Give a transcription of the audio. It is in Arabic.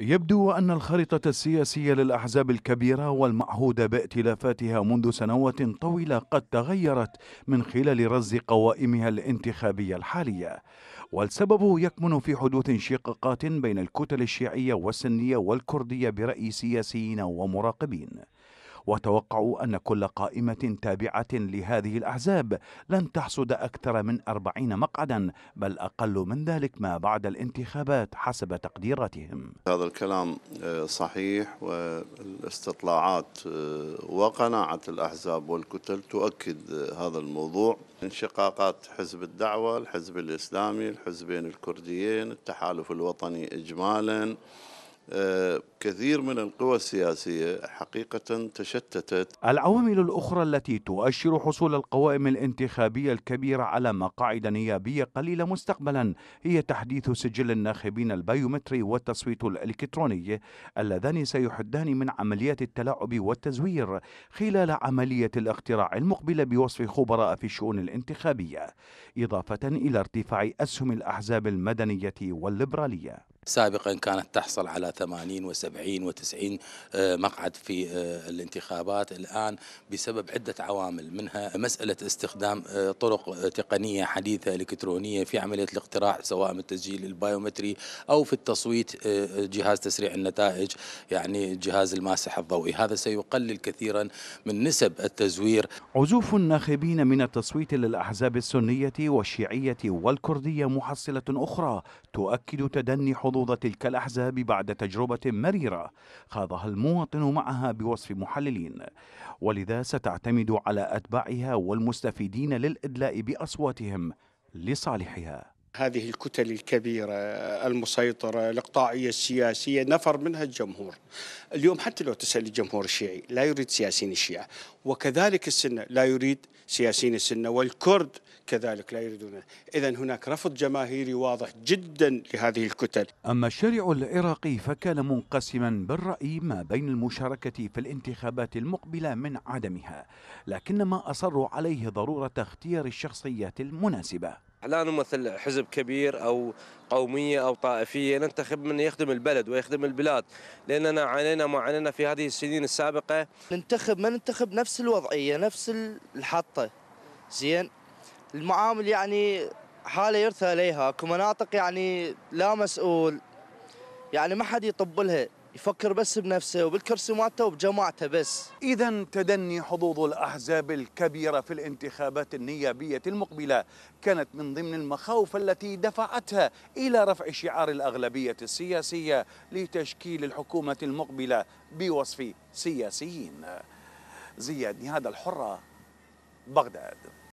يبدو أن الخريطة السياسية للأحزاب الكبيرة والمعهودة بائتلافاتها منذ سنوات طويلة قد تغيرت من خلال رز قوائمها الانتخابية الحالية والسبب يكمن في حدوث انشقاقات بين الكتل الشيعية والسنية والكردية برأي سياسيين ومراقبين وتوقعوا أن كل قائمة تابعة لهذه الأحزاب لن تحصد أكثر من أربعين مقعدا بل أقل من ذلك ما بعد الانتخابات حسب تقديراتهم هذا الكلام آه، صحيح والاستطلاعات آه، وقناعة الأحزاب والكتل تؤكد آه، هذا الموضوع انشقاقات حزب الدعوة الحزب الإسلامي الحزبين الكرديين التحالف الوطني إجمالا كثير من القوى السياسية حقيقة تشتتت العوامل الأخرى التي تؤشر حصول القوائم الانتخابية الكبيرة على مقاعد نيابية قليلة مستقبلا هي تحديث سجل الناخبين البيومتري والتصويت الإلكتروني اللذان سيحدان من عمليات التلاعب والتزوير خلال عملية الاختراع المقبلة بوصف خبراء في الشؤون الانتخابية إضافة إلى ارتفاع أسهم الأحزاب المدنية والليبرالية سابقا كانت تحصل على 80 و70 و90 مقعد في آه، الانتخابات الآن بسبب عدة عوامل منها مسألة استخدام آه، طرق آه، تقنية حديثة إلكترونية في عملية الاقتراع سواء من التسجيل البايومتري أو في التصويت جهاز تسريع النتائج يعني جهاز الماسح الضوئي هذا سيقلل كثيرا من نسب التزوير عزوف الناخبين من التصويت للأحزاب السنية والشيعية والكردية محصلة أخرى تؤكد تدني حضور خوض تلك الأحزاب بعد تجربة مريرة خاضها المواطن معها بوصف محللين ولذا ستعتمد على أتباعها والمستفيدين للإدلاء بأصواتهم لصالحها هذه الكتل الكبيرة المسيطرة الإقطاعية السياسية نفر منها الجمهور اليوم حتى لو تسأل الجمهور الشيعي لا يريد سياسيين الشيعة وكذلك السنة لا يريد سياسيين السنة والكرد كذلك لا يريدونه إذا هناك رفض جماهيري واضح جدا لهذه الكتل أما الشارع العراقي فكان منقسما بالرأي ما بين المشاركة في الانتخابات المقبلة من عدمها لكن ما أصروا عليه ضرورة اختيار الشخصيات المناسبة لا نمثل حزب كبير او قوميه او طائفيه ننتخب من يخدم البلد ويخدم البلاد لاننا عانينا ما عانينا في هذه السنين السابقه ننتخب ما ننتخب نفس الوضعيه نفس الحطه زين المعامل يعني حاله يرثى اليها كمناطق يعني لا مسؤول يعني ما حد يطبلها يفكر بس بنفسه وبالكرسي مالته وبجماعته بس إذا تدني حظوظ الأحزاب الكبيرة في الانتخابات النيابية المقبلة كانت من ضمن المخاوف التي دفعتها إلى رفع شعار الأغلبية السياسية لتشكيل الحكومة المقبلة بوصف سياسيين زياد نهاد الحرة بغداد